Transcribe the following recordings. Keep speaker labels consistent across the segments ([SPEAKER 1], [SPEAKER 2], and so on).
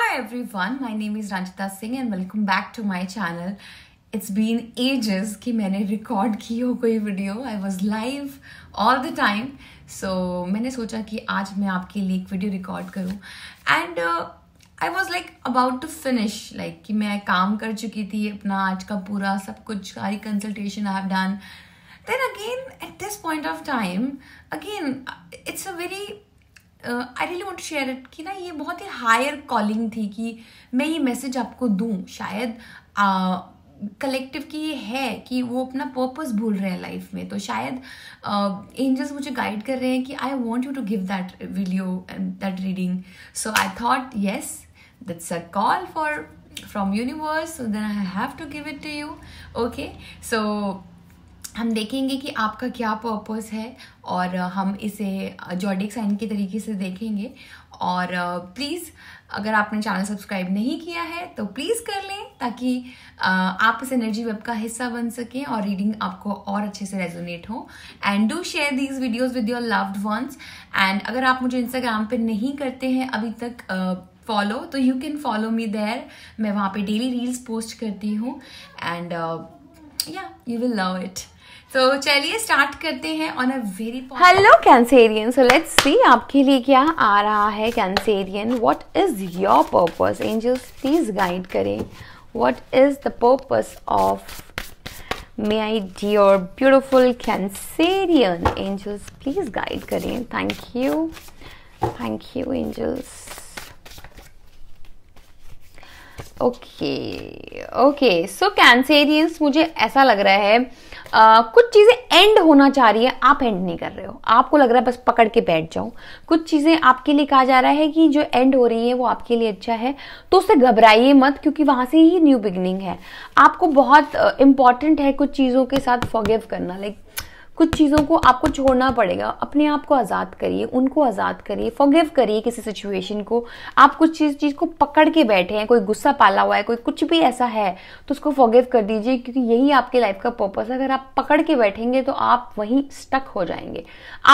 [SPEAKER 1] Hello everyone, my name is Ranjita Singh and welcome back to my channel it's been ages कि मैंने record की हो कोई video I was live all the time so मैंने सोचा कि आज मैं आपके लिए एक वीडियो रिकॉर्ड करूँ and I was like about to finish like कि मैं काम कर चुकी थी अपना आज का पूरा सब कुछ सारी consultation I have done then again at this point of time again it's a very I really want share it कि ना ये बहुत ही हायर कॉलिंग थी कि मैं ये मैसेज आपको दूँ शायद कलेक्टिव की ये है कि वो अपना पर्पस भूल रहे हैं लाइफ में तो शायद एंजल्स uh, मुझे गाइड कर रहे हैं कि I want you to give that video and that reading so I thought yes that's a call for from universe then I have to give it to you okay so हम देखेंगे कि आपका क्या purpose है और हम इसे zodiac sign के तरीके से देखेंगे और प्लीज़ अगर आपने चैनल सब्सक्राइब नहीं किया है तो प्लीज़ कर लें ताकि आप इस एनर्जी वेब का हिस्सा बन सकें और रीडिंग आपको और अच्छे से रेजोनेट हो and do share these videos with your loved ones and अगर आप मुझे इंस्टाग्राम पर नहीं करते हैं अभी तक फॉलो तो you can follow me there मैं वहाँ पे डेली रील्स पोस्ट करती हूँ एंड या यू विल लव इट तो चलिए स्टार्ट करते हैं on a very hello Cancerian so let's see आपके लिए क्या आ रहा है Cancerian what is your purpose angels please guide करें what is the purpose of the dear beautiful Cancerian angels please guide करें thank you thank you angels okay okay so Cancerians मुझे ऐसा लग रहा है कुछ चीज़ें एंड होना चाह रही है आप एंड नहीं कर रहे हो आपको लग रहा है बस पकड़ के बैठ जाओ कुछ चीज़ें आपके लिए कहा जा रहा है कि जो एंड हो रही है वो आपके लिए अच्छा है तो उससे घबराइए मत क्योंकि वहाँ से ही न्यू बिगनिंग है आपको बहुत इंपॉर्टेंट uh, है कुछ चीज़ों के साथ फॉगिव करना लाइक like, कुछ चीज़ों को आपको छोड़ना पड़ेगा अपने आप को आज़ाद करिए उनको आज़ाद करिए फॉगिव करिए किसी सिचुएशन को आप कुछ चीज़ चीज़ को पकड़ के बैठे हैं कोई गुस्सा पाला हुआ है कोई कुछ भी ऐसा है तो उसको फॉगिव कर दीजिए क्योंकि यही आपके लाइफ का पर्पज़ है अगर आप पकड़ के बैठेंगे तो आप वहीं स्टक हो जाएंगे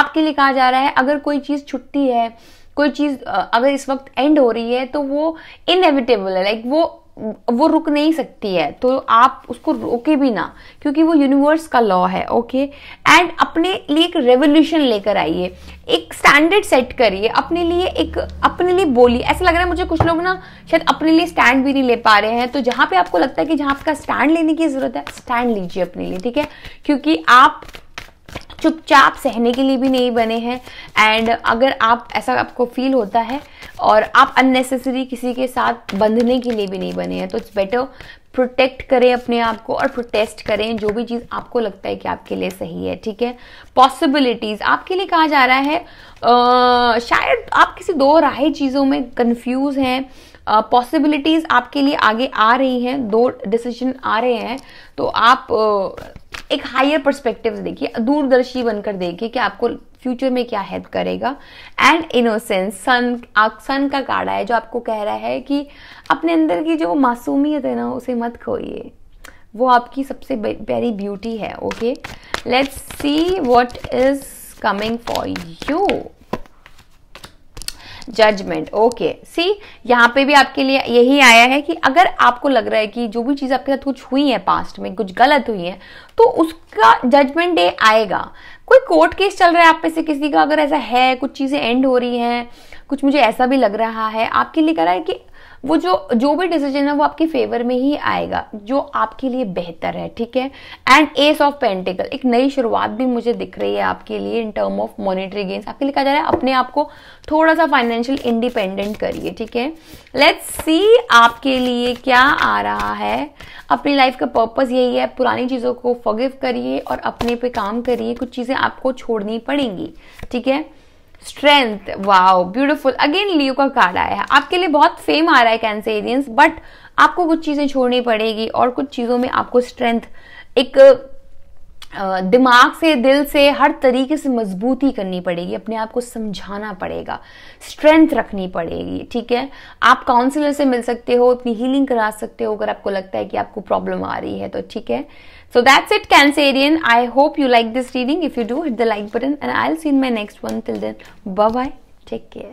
[SPEAKER 1] आपके लिए कहा जा रहा है अगर कोई चीज़ छुट्टी है कोई चीज़ अगर इस वक्त एंड हो रही है तो वो इनएविटेबल है लाइक वो वो रुक नहीं सकती है तो आप उसको रोके भी ना क्योंकि वो यूनिवर्स का लॉ है ओके एंड अपने लिए एक रेवोल्यूशन लेकर आइए एक स्टैंडर्ड सेट करिए अपने लिए एक अपने लिए बोली ऐसा लग रहा है मुझे कुछ लोग ना शायद अपने लिए स्टैंड भी नहीं ले पा रहे हैं तो जहाँ पे आपको लगता है कि जहाँ आपका स्टैंड लेने की ज़रूरत है स्टैंड लीजिए अपने लिए ठीक है क्योंकि आप चुपचाप सहने के लिए भी नहीं बने हैं एंड अगर आप ऐसा आपको फील होता है और आप अननेसेसरी किसी के साथ बंधने के लिए भी नहीं बने हैं तो इट्स बेटर प्रोटेक्ट करें अपने आप को और प्रोटेस्ट करें जो भी चीज़ आपको लगता है कि आपके लिए सही है ठीक है पॉसिबिलिटीज़ आपके लिए कहा जा रहा है आ, शायद आप किसी दो राय चीज़ों में कंफ्यूज हैं पॉसिबिलिटीज़ आपके लिए आगे आ रही हैं दो डिसीजन आ रहे हैं तो आप एक हायर परस्पेक्टिव देखिए दूरदर्शी बनकर देखिए कि आपको फ्यूचर में क्या हेल्प करेगा एंड इनोसेंस सन सन का काड़ा है जो आपको कह रहा है कि अपने अंदर की जो मासूमियत है ना उसे मत खोइए वो आपकी सबसे प्यारी ब्यूटी है okay let's see what is coming for you judgment okay see यहाँ पे भी आपके लिए यही आया है कि अगर आपको लग रहा है कि जो भी चीज़ आपके साथ कुछ हुई है पास्ट में कुछ गलत हुई है तो उसका जजमेंट डे आएगा कोई कोर्ट केस चल रहा है आप में से किसी का अगर ऐसा है कुछ चीज़ें एंड हो रही हैं कुछ मुझे ऐसा भी लग रहा है आपके लिए कह रहा है कि वो जो जो भी डिसीजन है वो आपकी फेवर में ही आएगा जो आपके लिए बेहतर है ठीक है एंड एस ऑफ पेंटिकल एक नई शुरुआत भी मुझे दिख रही है आपके लिए in term of monetary gains आपके लिए कहा जा रहा है अपने आप को थोड़ा सा फाइनेंशियल इंडिपेंडेंट करिए ठीक है लेट्स सी आपके लिए क्या आ रहा है अपनी लाइफ का पर्पज़ यही है पुरानी चीज़ों को फॉगिव करिए और अपने पे काम करिए कुछ चीज़ें आपको छोड़नी पड़ेंगी ठीक है strength wow beautiful again Leo का कार्ड आया है आपके लिए बहुत फेम आ रहा है कैंसेरियंस बट आपको कुछ चीज़ें छोड़नी पड़ेगी और कुछ चीज़ों में आपको स्ट्रेंथ एक दिमाग से दिल से हर तरीके से मजबूती करनी पड़ेगी अपने आप को समझाना पड़ेगा स्ट्रेंथ रखनी पड़ेगी ठीक है आप काउंसलर से मिल सकते हो अपनी हीलिंग करा सकते हो अगर आपको लगता है कि आपको प्रॉब्लम आ रही है तो ठीक है so that's it Cancerian I hope you like this reading if you do hit the like button and I seen my next one till then bye take care